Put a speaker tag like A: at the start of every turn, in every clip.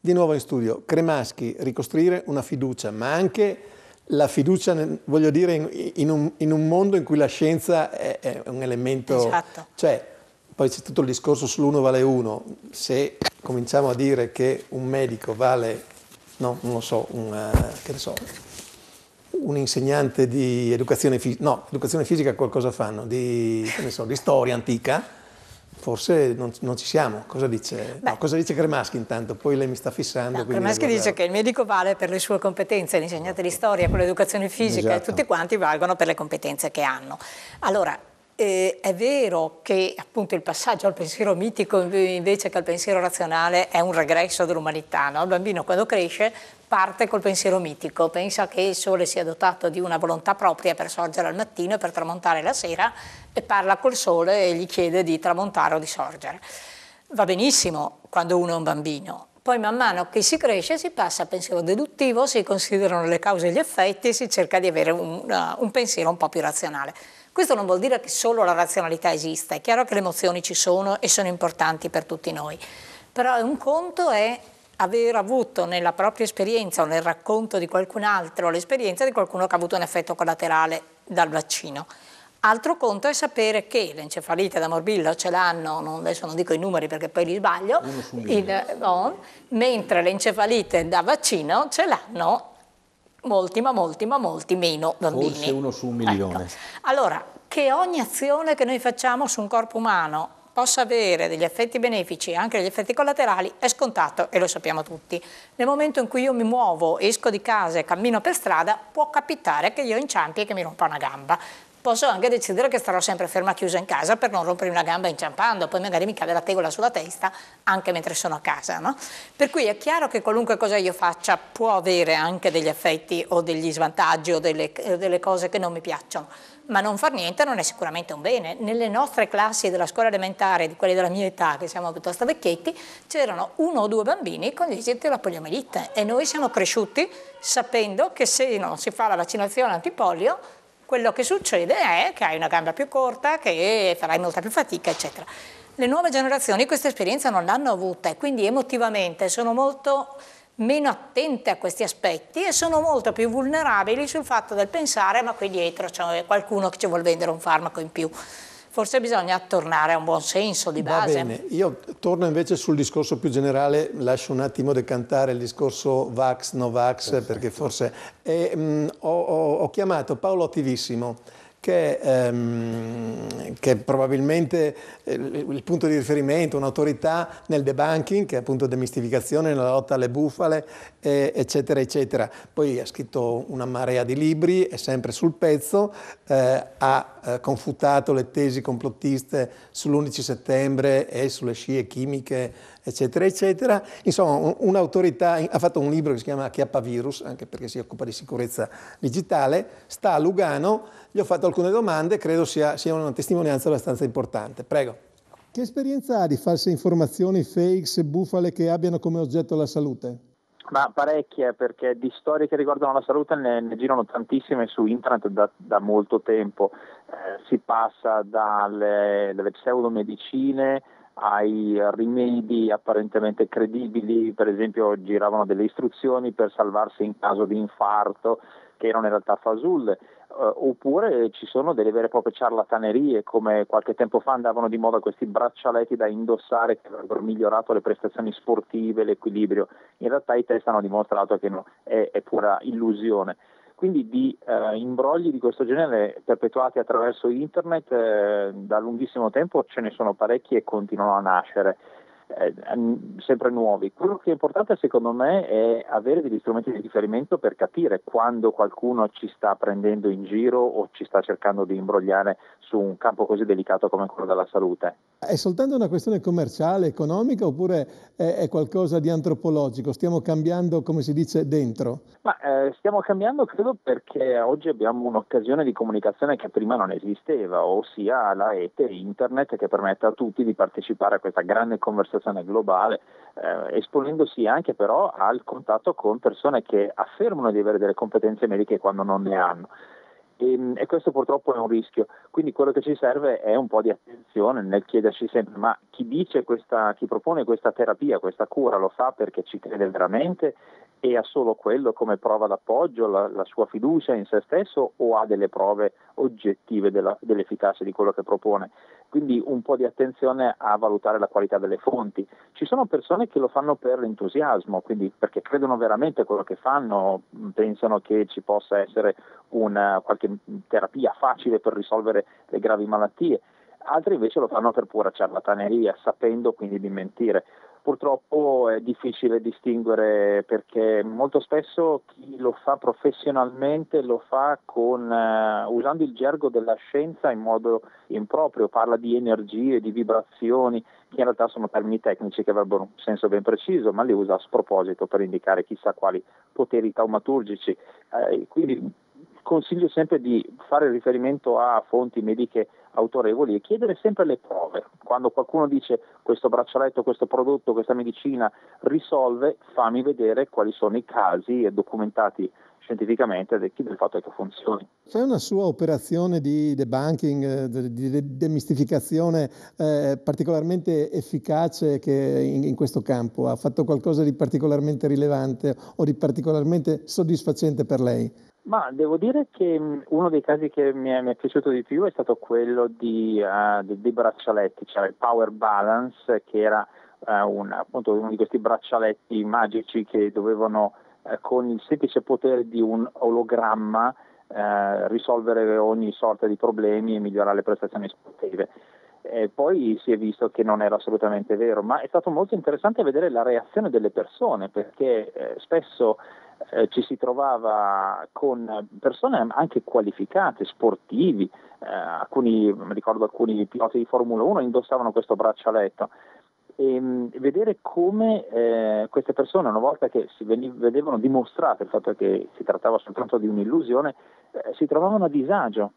A: Di nuovo in studio, Cremaschi, ricostruire una fiducia, ma anche la fiducia, voglio dire, in un, in un mondo in cui la scienza è, è un elemento... Esatto. Cioè, poi c'è tutto il discorso sull'uno vale uno. Se cominciamo a dire che un medico vale, no, non lo so, un, uh, so, un insegnante di educazione fisica, no, educazione fisica qualcosa fanno, di, so, di storia antica, forse non, non, ci siamo. Cosa dice, no, cosa dice Cremaschi intanto? Poi lei mi sta fissando. No, Cremaschi dice
B: che il medico vale per le sue competenze, l'insegnante di esatto. storia, con l'educazione fisica, esatto. tutti quanti valgono per le competenze che hanno. Allora, eh, è vero che appunto il passaggio al pensiero mitico invece che al pensiero razionale è un regresso dell'umanità. No? Il bambino quando cresce parte col pensiero mitico, pensa che il sole sia dotato di una volontà propria per sorgere al mattino e per tramontare la sera e parla col sole e gli chiede di tramontare o di sorgere. Va benissimo quando uno è un bambino, poi man mano che si cresce si passa al pensiero deduttivo, si considerano le cause e gli effetti e si cerca di avere un, uh, un pensiero un po' più razionale. Questo non vuol dire che solo la razionalità esista, è chiaro che le emozioni ci sono e sono importanti per tutti noi, però un conto è aver avuto nella propria esperienza o nel racconto di qualcun altro l'esperienza di qualcuno che ha avuto un effetto collaterale dal vaccino. Altro conto è sapere che l'encefalite da morbillo ce l'hanno, adesso non dico i numeri perché poi li sbaglio, il, on, mentre l'encefalite da vaccino ce l'hanno molti, ma molti, ma molti meno bambini. Forse uno
C: su un milione. Ecco.
B: Allora, che ogni azione che noi facciamo su un corpo umano possa avere degli effetti benefici e anche degli effetti collaterali è scontato e lo sappiamo tutti. Nel momento in cui io mi muovo, esco di casa e cammino per strada, può capitare che io inciampi e che mi rompa una gamba posso anche decidere che starò sempre ferma chiusa in casa per non rompere una gamba inciampando, poi magari mi cade la tegola sulla testa anche mentre sono a casa. No? Per cui è chiaro che qualunque cosa io faccia può avere anche degli effetti o degli svantaggi o delle, o delle cose che non mi piacciono, ma non far niente non è sicuramente un bene. Nelle nostre classi della scuola elementare, di quelle della mia età, che siamo piuttosto vecchietti, c'erano uno o due bambini con gli esiti della poliomielite e noi siamo cresciuti sapendo che se non si fa la vaccinazione antipolio quello che succede è che hai una gamba più corta, che farai molta più fatica, eccetera. Le nuove generazioni questa esperienza non l'hanno avuta e quindi emotivamente sono molto meno attente a questi aspetti e sono molto più vulnerabili sul fatto del pensare ma qui dietro c'è qualcuno che ci vuole vendere un farmaco in più forse bisogna tornare a un buon senso di base. Va bene,
A: io torno invece sul discorso più generale, lascio un attimo decantare il discorso Vax, no Vax, Perfetto. perché forse... Eh, mh, mm, ho, ho, chiamato Paolo Attivissimo, che, ehm, che, probabilmente eh, il punto di riferimento, un'autorità nel debunking, che è appunto demistificazione, nella lotta alle bufale, eh, eccetera, eccetera. Poi ha scritto una marea di libri, è sempre sul pezzo, eh, ha eh, confutato le tesi complottiste sull'11 settembre e sulle scie chimiche, eccetera, eccetera. Insomma, un'autorità ha fatto un libro che si chiama Chiappa Virus, anche perché si occupa di sicurezza digitale, sta a Lugano, gli ho fatto alcune domande, credo sia, sia una testimonianza abbastanza importante. Prego. Che esperienza ha di false informazioni, fakes, bufale che abbiano come oggetto la salute?
D: Ma parecchie, perché di storie che riguardano la salute ne, ne girano tantissime su internet da, da molto tempo. Eh, si passa dalle, dalle pseudomedicine ai rimedi apparentemente credibili, per esempio giravano delle istruzioni per salvarsi in caso di infarto, che erano in realtà fasulle. Eh, oppure ci sono delle vere e proprie ciarlatanerie, come qualche tempo fa andavano di moda questi braccialetti da indossare che avrebbero migliorato le prestazioni sportive, l'equilibrio. In realtà i test hanno dimostrato che no, è, è, pura illusione. Quindi di eh, imbrogli di questo genere perpetuati attraverso internet eh, da lunghissimo tempo ce ne sono parecchi e continuano a nascere eh, sempre nuovi. Quello che è importante secondo me è avere degli strumenti di riferimento per capire quando qualcuno ci sta prendendo in giro o ci sta cercando di imbrogliare su un campo così delicato come quello della salute.
A: È soltanto una questione commerciale, economica oppure è, è qualcosa di antropologico? Stiamo cambiando, come si dice, dentro?
D: Ma, eh, stiamo cambiando credo perché oggi abbiamo un'occasione di comunicazione che prima non esisteva, ossia la rete internet che permette a tutti di partecipare a questa grande conversazione conversazione globale, eh, esponendosi anche però al contatto con persone che affermano di avere delle competenze mediche quando non ne hanno e, ehm, e, questo purtroppo è un rischio. Quindi quello che ci serve è un po' di attenzione nel chiederci sempre ma chi dice questa, chi propone questa terapia, questa cura lo fa perché ci crede veramente e ha solo quello come prova d'appoggio, la, la sua fiducia in se stesso o ha delle prove oggettive della, dell'efficacia di quello che propone. Quindi un po' di attenzione a valutare la qualità delle fonti. Ci sono persone che lo fanno per l'entusiasmo, quindi perché credono veramente a quello che fanno, pensano che ci possa essere una, qualche terapia facile per risolvere le gravi malattie, altri invece lo fanno per pura ciarlataneria, sapendo quindi di mentire. Purtroppo è difficile distinguere perché molto spesso chi lo fa professionalmente lo fa con, uh, usando il gergo della scienza in modo improprio, parla di energie, di vibrazioni, che in realtà sono termini tecnici che avrebbero un senso ben preciso, ma li usa a sproposito per indicare chissà quali poteri taumaturgici. Eh, quindi consiglio sempre di fare riferimento a fonti mediche autorevoli e chiedere sempre le prove. Quando qualcuno dice questo braccialetto, questo prodotto, questa medicina risolve, fammi vedere quali sono i casi documentati scientificamente del, del fatto che funzioni.
A: C'è una sua operazione di debunking, eh, di demistificazione eh, particolarmente efficace che in, in, questo campo ha fatto qualcosa di particolarmente rilevante o di particolarmente soddisfacente per lei?
D: Ma devo dire che mm, uno dei casi che mi è, mi è piaciuto di più è stato quello di, uh, eh, dei braccialetti, cioè il Power Balance, che era uh, un, appunto uno di questi braccialetti magici che dovevano, uh, con il semplice potere di un ologramma, risolvere ogni sorta di problemi e migliorare le prestazioni sportive. E poi si è visto che non era assolutamente vero, ma è stato molto interessante vedere la reazione delle persone perché eh, spesso eh, ci si trovava con persone anche qualificate, sportivi, eh, alcuni, ricordo alcuni piloti di Formula 1 indossavano questo braccialetto. E mm, vedere come eh, queste persone, una volta che si vedevano dimostrate il fatto che si trattava soltanto di un'illusione, eh, si trovavano a disagio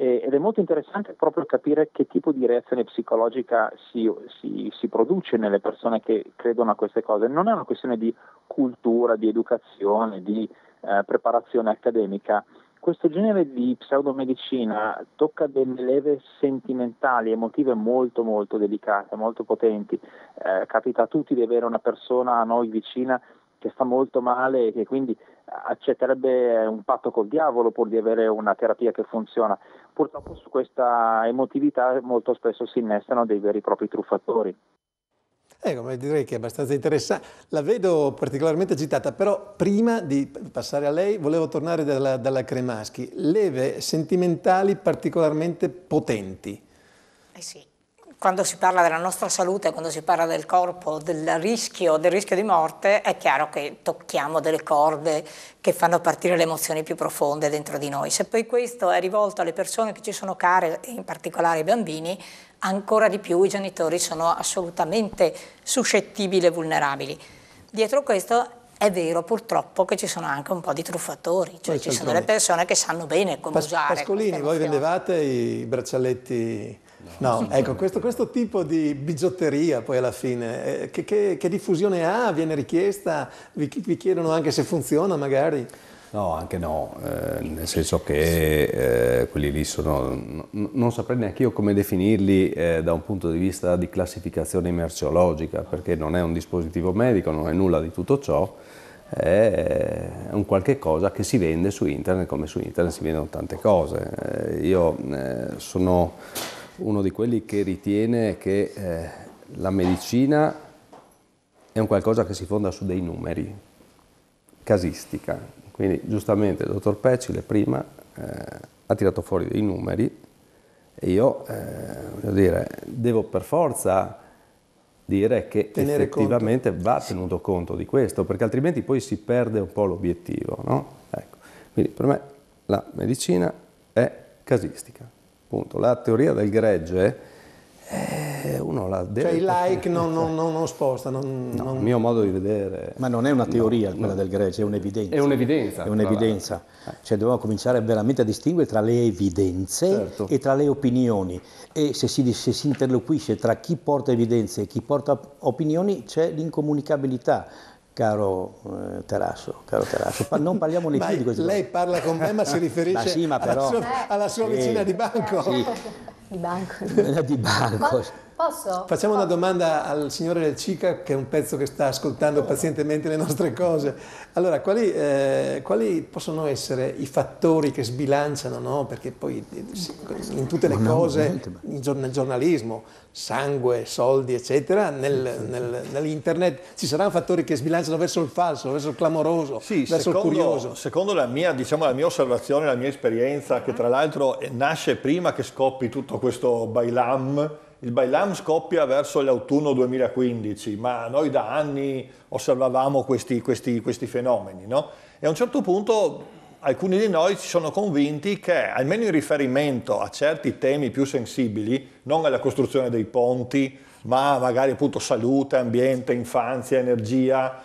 D: ed è molto interessante proprio capire che tipo di reazione psicologica si, si, si, produce nelle persone che credono a queste cose. Non è una questione di cultura, di educazione, di eh, preparazione accademica. Questo genere di pseudomedicina tocca delle leve sentimentali, emotive molto molto delicate, molto potenti. Eh, capita a tutti di avere una persona a noi vicina che sta molto male e che quindi accetterebbe un patto col diavolo pur di avere una terapia che funziona. Purtroppo su questa emotività molto spesso si innestano dei veri e propri truffatori.
A: Ecco, eh, ma direi che è abbastanza interessante. La vedo particolarmente agitata, però prima di passare a lei volevo tornare dalla, dalla Cremaschi. Leve sentimentali particolarmente potenti.
B: Eh sì quando si parla della nostra salute, quando si parla del corpo, del rischio, del rischio di morte, è chiaro che tocchiamo delle corde che fanno partire le emozioni più profonde dentro di noi. Se poi questo è rivolto alle persone che ci sono care, in particolare ai bambini, ancora di più i genitori sono assolutamente suscettibili e vulnerabili. Dietro questo è vero purtroppo che ci sono anche un po' di truffatori, cioè Beh, ci sono delle persone che sanno bene come Pas- usare. Pascolini, voi
A: vendevate i braccialetti No, no ecco, questo, questo, tipo di bigiotteria poi alla fine, eh, che, che, che, diffusione ha? Viene richiesta? Vi, vi, chiedono anche se funziona magari? No, anche
E: no, eh, nel senso che eh, quelli lì sono, non saprei neanche io come definirli eh, da un punto di vista di classificazione merceologica, perché non è un dispositivo medico, non è nulla di tutto ciò, è un qualche cosa che si vende su internet, come su internet si vendono tante cose. Eh, io eh, sono uno di quelli che ritiene che eh, la medicina è un qualcosa che si fonda su dei numeri, casistica. Quindi giustamente il dottor Pecile prima eh, ha tirato fuori dei numeri e io eh, dire, devo per forza dire che Tenere effettivamente conto. va tenuto conto di questo, perché altrimenti poi si perde un po' l'obiettivo. No? Ecco. Quindi per me la medicina è casistica. Punto. La teoria del gregge, eh, uno la deve...
C: Cioè i like non, non,
A: non sposta, non, no, non... mio
E: modo di vedere... Ma non è
C: una teoria no, quella no. del gregge, è un'evidenza. È un'evidenza. È un'evidenza. Cioè dobbiamo cominciare veramente a distinguere tra le evidenze certo. e tra le opinioni. E se si, se si interloquisce tra chi porta evidenze e chi porta opinioni c'è l'incomunicabilità Caro, eh, Terasso, caro Terasso, pa- non parliamo più di questo. Lei parla con me ma si riferisce ma sì, ma
A: però, alla sua, alla sua eh, vicina di banco. Sì.
F: di banco. di banco. Posso?
A: Facciamo Posso. una domanda al signore del CICA, che è un pezzo che sta ascoltando pazientemente le nostre cose. Allora, quali, eh, quali possono essere i fattori che sbilanciano, no? Perché poi eh, in tutte le cose, nel giornalismo, sangue, soldi, eccetera, nel, nel, nell'internet ci saranno fattori che sbilanciano verso il falso, verso il clamoroso, sì, verso secondo, il curioso.
G: Secondo la mia, diciamo, la mia osservazione, la mia esperienza, che eh. tra l'altro nasce prima che scoppi tutto questo bailam, il Bailam scoppia verso l'autunno 2015, ma noi da anni osservavamo questi, questi, questi fenomeni. No? E a un certo punto alcuni di noi si sono convinti che, almeno in riferimento a certi temi più sensibili, non alla costruzione dei ponti, ma magari appunto salute, ambiente, infanzia, energia,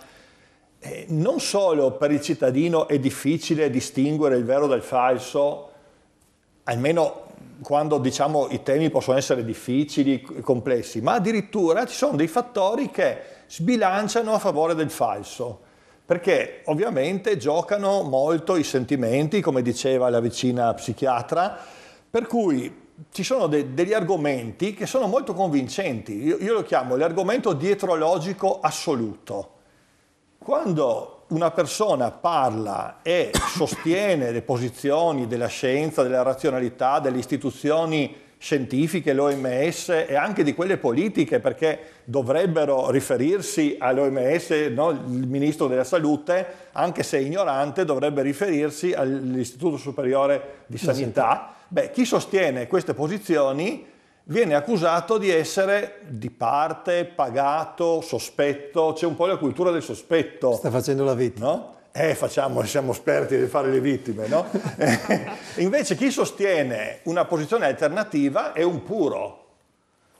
G: eh, non solo per il cittadino è difficile distinguere il vero dal falso, almeno quando diciamo, i temi possono essere difficili, complessi, ma addirittura ci sono dei fattori che sbilanciano a favore del falso, perché ovviamente giocano molto i sentimenti, come diceva la vicina psichiatra, per cui ci sono de- degli argomenti che sono molto convincenti, io, io lo chiamo l'argomento dietrologico assoluto. Quando una persona parla e sostiene le posizioni della scienza, della razionalità, delle istituzioni scientifiche, l'OMS e anche di quelle politiche, perché dovrebbero riferirsi all'OMS, no? il ministro della salute, anche se ignorante, dovrebbe riferirsi all'Istituto Superiore di Sanità. Beh, chi sostiene queste posizioni viene accusato di essere di parte, pagato, sospetto, c'è un po' la cultura del sospetto. Sta facendo la vittima. No? Eh, facciamo, siamo esperti di fare le vittime, no? Eh, invece chi sostiene una posizione alternativa è un puro.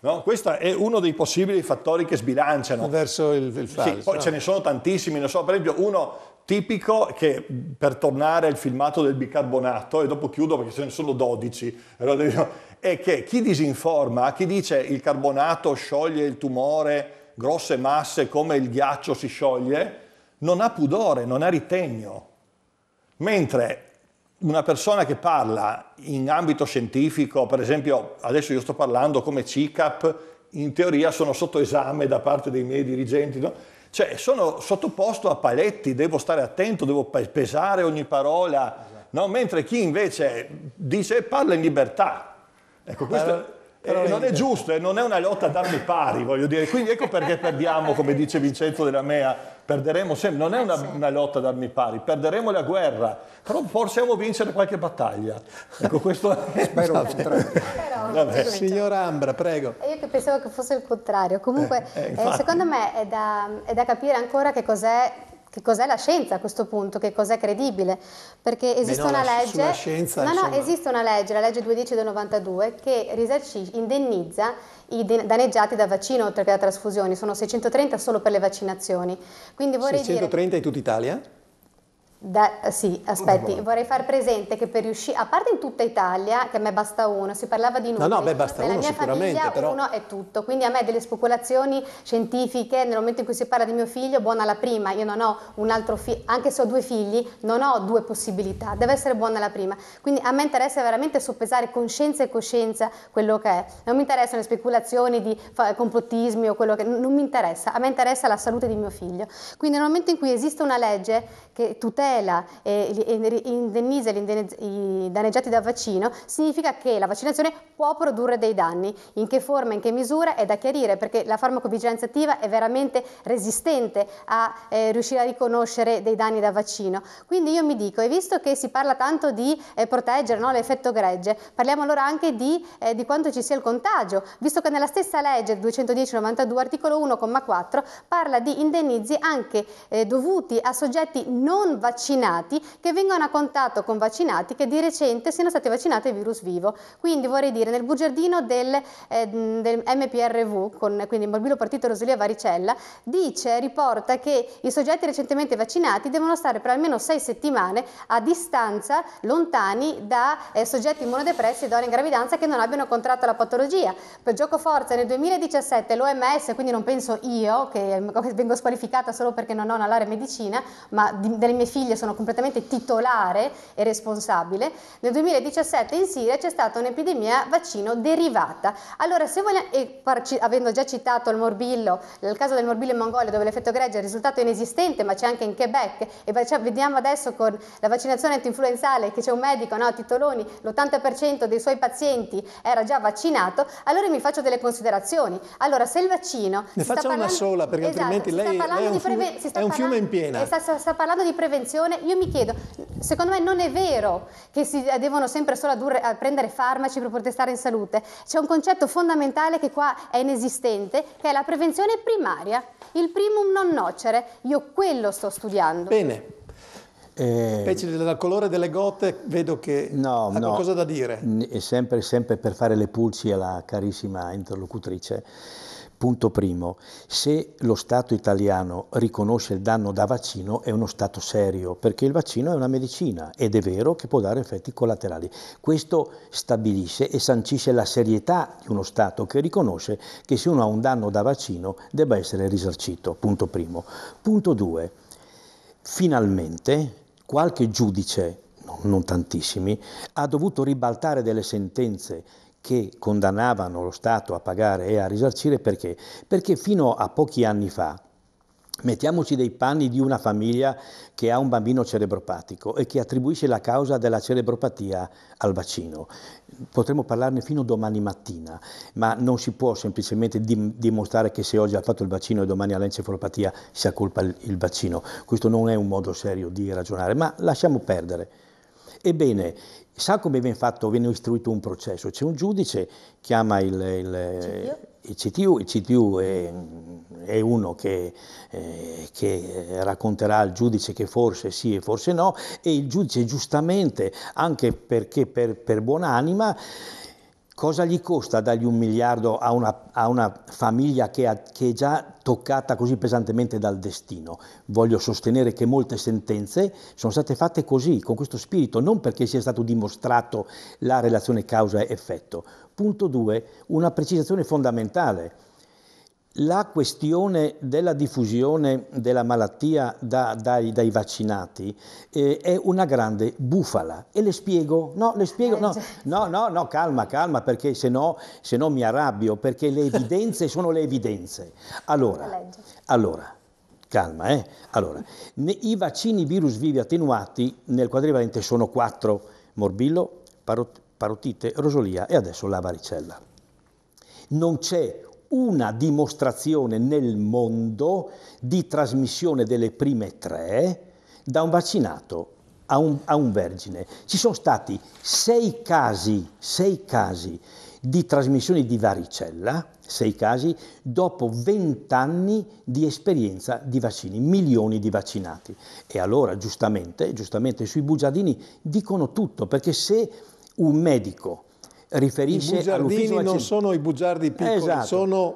G: No? Questo è uno dei possibili fattori che sbilanciano. Verso il, il falso. Sì, poi ce ne sono tantissimi, non so, per esempio uno tipico che per tornare al filmato del bicarbonato, e dopo chiudo perché ce ne sono 12, è che chi disinforma, chi dice il carbonato scioglie il tumore, grosse masse come il ghiaccio si scioglie, non ha pudore, non ha ritegno. Mentre una persona che parla in ambito scientifico, per esempio adesso io sto parlando come CICAP, in teoria sono sotto esame da parte dei miei dirigenti, no? Cioè, sono sottoposto a paletti, devo stare attento, devo pesare ogni parola, esatto. no? mentre chi invece dice parla in libertà. Ecco, questo... Eh, non è giusto, non è una lotta ad armi pari, voglio dire. Quindi ecco perché perdiamo, come dice Vincenzo della Mea, perderemo sempre, non è una, una lotta ad armi pari, perderemo la guerra, però possiamo vincere qualche battaglia. Ecco, questo è... Spero il
F: contrario.
G: Signora Ambra, prego.
F: Io che pensavo che fosse il contrario, comunque eh, eh, eh secondo me è da, è da capire ancora che cos'è che cos'è la scienza a questo punto, che cos'è credibile, perché esiste Beh, no, una legge, scienza, no, no, esiste una legge, la legge 210 del 92, che risarcisce, indennizza i danneggiati da vaccino oltre che da trasfusioni, sono 630 solo per le vaccinazioni. Quindi vorrei 630
A: dire... in tutta Italia?
F: Da, eh, sì, aspetti, vorrei far presente che per riuscire, a parte in tutta Italia, che a me basta uno, si parlava di nulla. No, no, beh, basta Nella uno mia Famiglia, però... uno è tutto, quindi a me delle speculazioni scientifiche, nel momento in cui si parla di mio figlio, buona la prima, io non ho un altro figlio, anche se ho due figli, non ho due possibilità, deve essere buona la prima. Quindi a me interessa veramente soppesare con scienza e coscienza quello che è. Non mi interessano le speculazioni di complottismi o quello che... non mi interessa, a me interessa la salute di mio figlio. Quindi nel momento in cui esiste una legge che tutela tutela e, eh, e indennizza i danneggiati da vaccino, significa che la vaccinazione può produrre dei danni. In che forma, in che misura è da chiarire perché la farmacovigilanza attiva è veramente resistente a eh, riuscire a riconoscere dei danni da vaccino. Quindi io mi dico, e visto che si parla tanto di eh, proteggere no, l'effetto gregge, parliamo allora anche di, eh, di, quanto ci sia il contagio, visto che nella stessa legge 210-92 articolo 1,4 parla di indennizi anche eh, dovuti a soggetti non vaccinati vaccinati che vengono a contatto con vaccinati che di recente siano stati vaccinati al virus vivo. Quindi vorrei dire nel bugiardino del, eh, del MPRV, con, quindi il morbillo partito Rosalia Varicella, dice, riporta che i soggetti recentemente vaccinati devono stare per almeno sei settimane a distanza, lontani da eh, soggetti immunodepressi e donne in gravidanza che non abbiano contratto la patologia. Per gioco forza nel 2017 l'OMS, quindi non penso io che vengo squalificata solo perché non ho una laurea in medicina, ma di, delle mie figlie famiglia sono completamente titolare e responsabile, nel 2017 in Siria c'è stata un'epidemia vaccino derivata. Allora, se vogliamo, e avendo già citato il morbillo, nel caso del morbillo in Mongolia dove l'effetto greggio è risultato inesistente, ma c'è anche in Quebec, e cioè, vediamo adesso con la vaccinazione antinfluenzale che c'è un medico, no, Titoloni, l'80% dei suoi pazienti era già vaccinato, allora mi faccio delle considerazioni. Allora, se il vaccino... Ne faccio parlando... una sola, perché esatto, altrimenti lei, è un, fiume, è un fiume in piena. Sta, sta parlando di prevenzione depressione, io mi chiedo, secondo me non è vero che si devono sempre solo addurre, prendere farmaci per poter stare in salute, c'è un concetto fondamentale che qua è inesistente, che è la prevenzione primaria, il primum non nocere, io quello sto studiando. Bene.
C: Eh,
A: Invece dal colore
C: delle gote vedo che no, ha no, qualcosa da dire. Sempre, sempre per fare le pulci alla carissima interlocutrice. Punto primo, se lo Stato italiano riconosce il danno da vaccino è uno Stato serio, perché il vaccino è una medicina ed è vero che può dare effetti collaterali. Questo stabilisce e sancisce la serietà di uno Stato che riconosce che se uno ha un danno da vaccino debba essere risarcito. Punto primo. Punto due, finalmente qualche giudice, non tantissimi, ha dovuto ribaltare delle sentenze che condannavano lo Stato a pagare e a risarcire perché? Perché fino a pochi anni fa, Mettiamoci dei panni di una famiglia che ha un bambino cerebropatico e che attribuisce la causa della cerebropatia al vaccino. Potremmo parlarne fino domani mattina, ma non si può semplicemente dim dimostrare che se oggi ha fatto il vaccino e domani ha l'encefalopatia sia colpa il, il vaccino. Questo non è un modo serio di ragionare, ma lasciamo perdere. Ebbene, sa come viene fatto, viene istruito un processo. C'è un giudice, chiama il, il, il CTU, il CTU è, è uno che, eh, che, racconterà al giudice che forse sì e forse no, e il giudice giustamente, anche perché per, per buon'anima, cosa gli costa dargli un miliardo a una, a una famiglia che, ha, che, è già toccata così pesantemente dal destino? Voglio sostenere che molte sentenze sono state fatte così, con questo spirito, non perché sia stato dimostrato la relazione causa-effetto. Punto 2. Una precisazione fondamentale la questione della diffusione della malattia da, dai, dai, vaccinati eh, è una grande bufala e le spiego, no, le spiego, no, eh, no, no, no calma, calma, perché se no, se no mi arrabbio, perché le evidenze sono le evidenze. Allora, allora calma, eh? allora, ne, i vaccini virus vivi attenuati nel quadrivalente sono quattro, morbillo, parot, parotite, rosolia e adesso la varicella. Non c'è una dimostrazione nel mondo di trasmissione delle prime tre da un vaccinato a un, a un vergine. Ci sono stati sei casi, sei casi di trasmissione di varicella, sei casi, dopo vent'anni di esperienza di vaccini, milioni di vaccinati. E allora, giustamente, giustamente sui bugiardini dicono tutto, perché se un medico riferisce I bugiardini non sono
A: i bugiardi piccoli, esatto. sono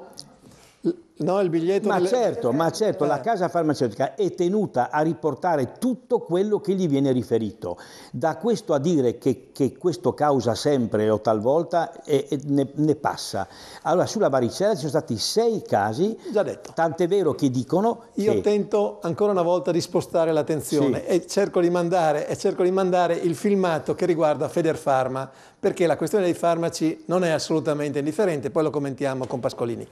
C: No, il biglietto. Ma delle... certo, ma certo, eh. la casa farmaceutica è tenuta a riportare tutto quello che gli viene riferito. Da questo a dire che, che questo causa sempre o talvolta e, e ne, ne, passa. Allora, sulla varicella ci sono stati sei casi. Già detto. Tant'è vero che dicono. Io che... tento ancora una volta di spostare
A: l'attenzione sì. e cerco di mandare, cerco di mandare il filmato che riguarda Federpharma, perché la questione dei farmaci non è assolutamente indifferente, poi lo commentiamo con Pascolini.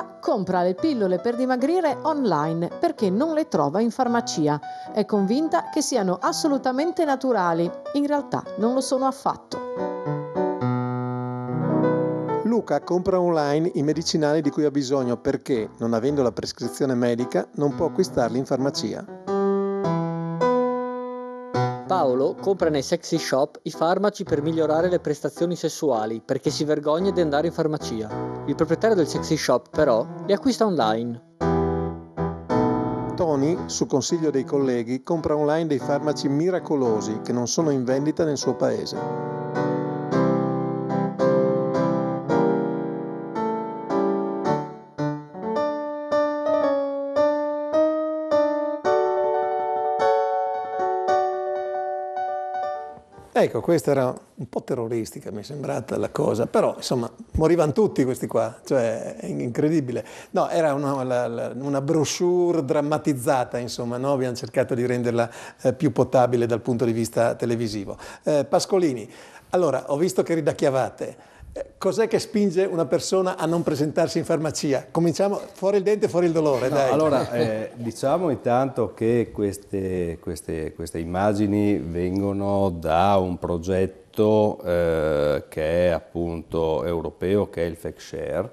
B: dieta, compra le pillole per dimagrire online perché non le trova in farmacia. È convinta che siano assolutamente naturali. In realtà non lo sono affatto.
A: Luca compra online i medicinali di cui ha bisogno perché, non avendo la prescrizione medica, non può acquistarli in farmacia.
D: Paolo compra nei sexy shop i farmaci per migliorare le prestazioni sessuali perché si vergogna di andare in farmacia. Il proprietario del sexy shop però li acquista online. Tony,
A: su consiglio dei colleghi, compra online dei farmaci miracolosi che non sono in vendita nel suo paese. Ecco, questa era un po' terroristica, mi è sembrata la cosa, però insomma morivano tutti questi qua, cioè è incredibile. No, era una, la, la, una brochure drammatizzata, insomma, no? abbiamo cercato di renderla eh, più potabile dal punto di vista televisivo. Eh, Pascolini, allora ho visto che ridacchiavate. Eh, cos'è che spinge una persona a non presentarsi in farmacia? Cominciamo fuori il dente, fuori il dolore. No, allora, eh,
E: diciamo intanto che queste, queste, queste, immagini vengono da un progetto eh, che è appunto europeo, che è il FactShare,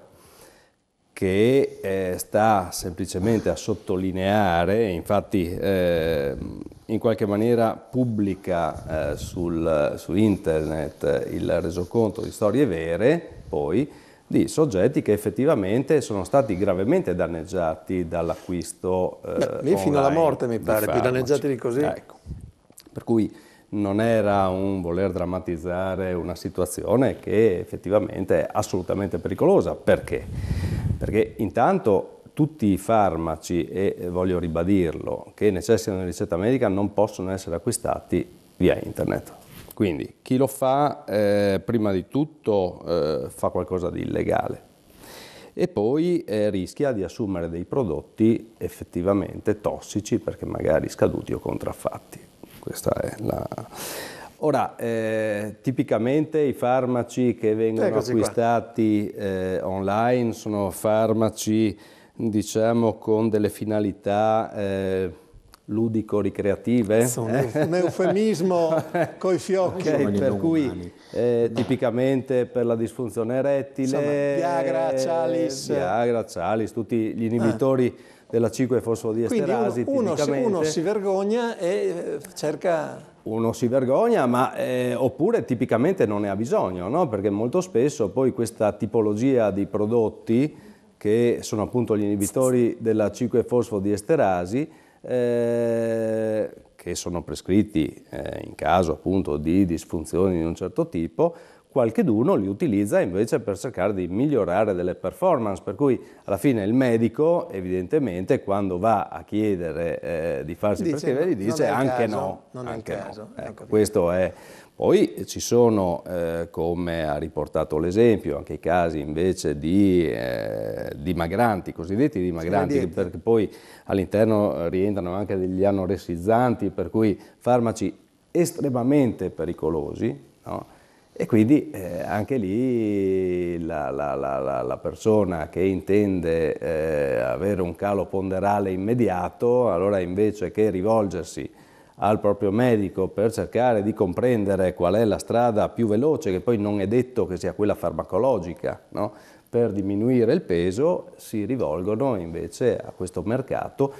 E: che eh, sta semplicemente a sottolineare, infatti ehm, in qualche maniera pubblica eh, sul, su internet il resoconto di storie vere, poi, di soggetti che effettivamente sono stati gravemente danneggiati dall'acquisto eh, Beh, fino alla morte mi pare, più danneggiati
A: di così. Ecco.
E: Per cui non era un voler drammatizzare una situazione che effettivamente è assolutamente pericolosa. Perché? Perché intanto tutti i farmaci, e voglio ribadirlo, che necessitano di ricetta medica non possono essere acquistati via internet. Quindi chi lo fa, eh, prima di tutto, eh, fa qualcosa di illegale e poi eh, rischia di assumere dei prodotti effettivamente tossici perché magari scaduti o contraffatti. Questa è la... Ora, eh, tipicamente i farmaci che vengono acquistati eh, online sono farmaci diciamo con delle finalità eh, ludico-ricreative. Eh? Un
A: eufemismo coi fiocchi. Okay, per
E: cui eh, tipicamente per la disfunzione erettile. Insomma, Viagra, eh, Cialis. Viagra, Cialis, tutti gli inibitori ah. della 5-fosfodiesterasi. Quindi uno, uno, uno si
A: vergogna e
E: cerca uno si vergogna, ma, eh, oppure tipicamente non ne ha bisogno, no? perché molto spesso poi questa tipologia di prodotti che sono appunto gli inibitori della 5-fosfodiesterasi, eh, che sono prescritti eh, in caso appunto di disfunzioni di un certo tipo, qualche qualcheduno li utilizza invece per cercare di migliorare delle performance, per cui alla fine il medico evidentemente quando va a chiedere eh, di farsi dice, prescrivere gli dice anche caso, no, non anche è il caso. No. Ecco, questo è. Poi ci sono, eh, come ha riportato l'esempio, anche i casi invece di eh, dimagranti, cosiddetti dimagranti, perché poi all'interno eh, rientrano anche degli anoressizzanti, per cui farmaci estremamente pericolosi, no? E quindi eh, anche lì la, la, la, la, persona che intende eh, avere un calo ponderale immediato, allora invece che rivolgersi al proprio medico per cercare di comprendere qual è la strada più veloce, che poi non è detto che sia quella farmacologica, no? per diminuire il peso, si rivolgono invece a questo mercato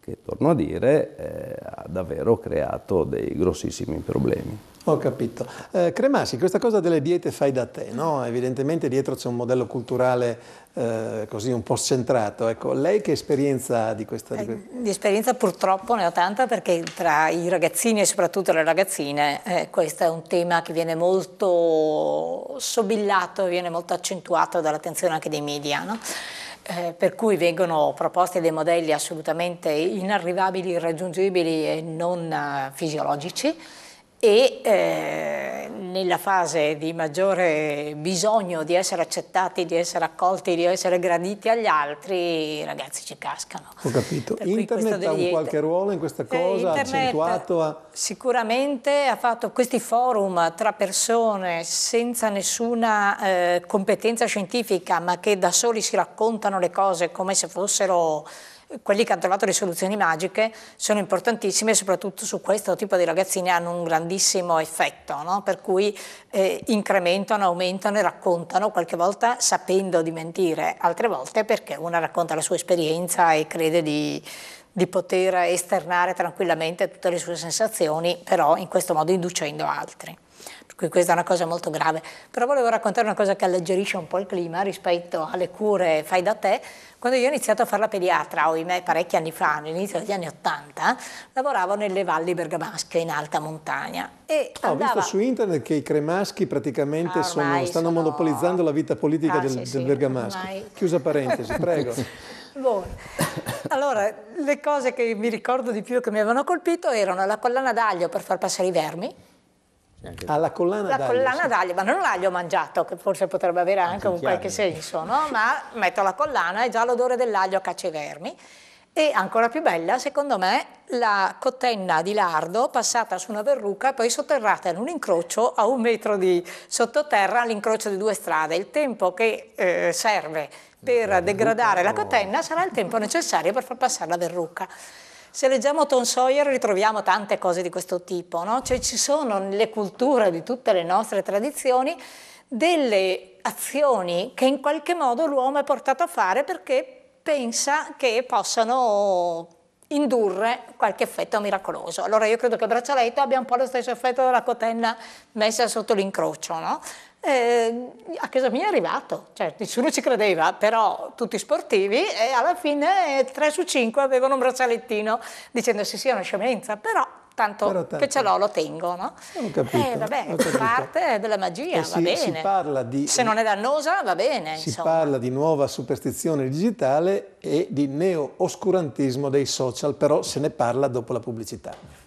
E: che, torno a dire, eh, ha davvero creato dei grossissimi problemi. Ho capito.
A: Eh, Cremasi, questa cosa delle diete fai da te, no? evidentemente dietro c'è un modello culturale eh, così un po' centrato. Ecco, lei che esperienza ha di questa? Di, eh,
B: di esperienza purtroppo ne ho tanta perché tra i ragazzini e soprattutto le ragazzine eh, questo è un tema che viene molto sobillato, viene molto accentuato dall'attenzione anche dei media. No? Eh, per cui vengono proposti dei modelli assolutamente inarrivabili, irraggiungibili e non eh, fisiologici e eh, nella fase di maggiore bisogno di essere accettati, di essere accolti, di essere graditi agli altri, i ragazzi ci cascano. Ho
A: capito. Per internet ha un qualche ruolo in questa eh, cosa? Eh, accentuato a...
B: Sicuramente ha fatto questi forum tra persone senza nessuna eh, competenza scientifica, ma che da soli si raccontano le cose come se fossero quelli che hanno trovato le soluzioni magiche sono importantissime soprattutto su questo tipo di ragazzini hanno un grandissimo effetto, no? per cui eh, incrementano, aumentano e raccontano qualche volta sapendo di mentire, altre volte perché una racconta la sua esperienza e crede di, di poter esternare tranquillamente tutte le sue sensazioni, però in questo modo inducendo altri questa è una cosa molto grave, però volevo raccontare una cosa che alleggerisce un po' il clima rispetto alle cure fai da te. Quando io ho iniziato a fare la pediatra, ohimè oh, parecchi anni fa, all'inizio degli anni Ottanta, lavoravo nelle valli bergamasche in alta montagna. E oh, andava... Ho visto su
A: internet che i cremaschi praticamente ah, sono, stanno sono... monopolizzando la vita politica ah, del, sì, del bergamasco. Ormai... Chiusa parentesi, prego.
B: Buono. Allora, le cose che mi ricordo di più che mi avevano colpito erano la collana d'aglio per far passare i vermi,
A: alla ah, collana, la collana
B: d'aglio, sì. ma non l'aglio mangiato, che forse potrebbe avere anche un qualche senso, no? ma metto la collana e già l'odore dell'aglio caccia i vermi. E ancora più bella, secondo me, la cotenna di lardo passata su una verruca e poi sotterrata in un incrocio a un metro di sottoterra all'incrocio di due strade. Il tempo che eh, serve per degradare la cotenna sarà il tempo necessario per far passare la verruca se leggiamo Tom Sawyer ritroviamo tante cose di questo tipo, no? cioè ci sono nelle culture di tutte le nostre tradizioni delle azioni che in qualche modo l'uomo è portato a fare perché pensa che possano indurre qualche effetto miracoloso. Allora io credo che il braccialetto abbia un po' lo stesso effetto della cotenna messa sotto l'incrocio, no? Eh, a casa mia è arrivato, cioè, nessuno ci credeva, però tutti sportivi e alla fine 3 eh, su 5 avevano un braccialettino dicendo sì sì è una scemenza, però tanto, tanto. che ce l'ho lo tengo, no? Ho capito. Eh, vabbè, parte della magia, eh, va bene. Si di, Se non è dannosa, va bene. Si insomma.
A: parla di nuova superstizione digitale e di neo-oscurantismo dei social, però se ne parla dopo la pubblicità.